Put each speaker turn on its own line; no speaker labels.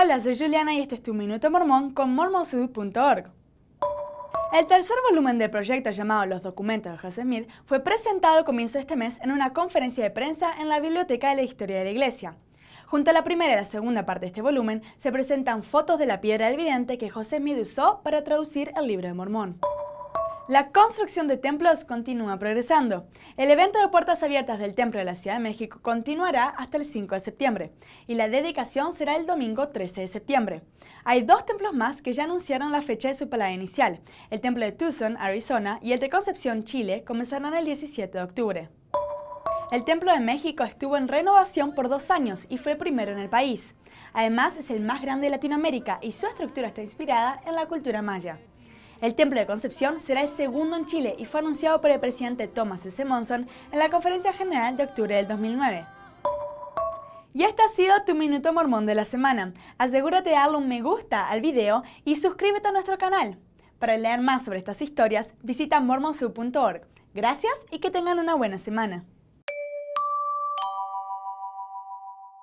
Hola, soy Juliana y este es tu Minuto Mormón con mormonsud.org. El tercer volumen del proyecto llamado Los documentos de José Smith fue presentado a comienzo de este mes en una conferencia de prensa en la Biblioteca de la Historia de la Iglesia. Junto a la primera y la segunda parte de este volumen se presentan fotos de la piedra del vidente que José Smith usó para traducir el libro de Mormón. La construcción de templos continúa progresando. El evento de puertas abiertas del Templo de la Ciudad de México continuará hasta el 5 de septiembre y la dedicación será el domingo 13 de septiembre. Hay dos templos más que ya anunciaron la fecha de su palabra inicial. El templo de Tucson, Arizona y el de Concepción, Chile, comenzarán el 17 de octubre. El Templo de México estuvo en renovación por dos años y fue el primero en el país. Además, es el más grande de Latinoamérica y su estructura está inspirada en la cultura maya. El Templo de Concepción será el segundo en Chile y fue anunciado por el presidente Thomas S. Monson en la Conferencia General de octubre del 2009. Y este ha sido tu Minuto Mormón de la semana. Asegúrate de darle un me gusta al video y suscríbete a nuestro canal. Para leer más sobre estas historias, visita mormonsu.org. Gracias y que tengan una buena semana.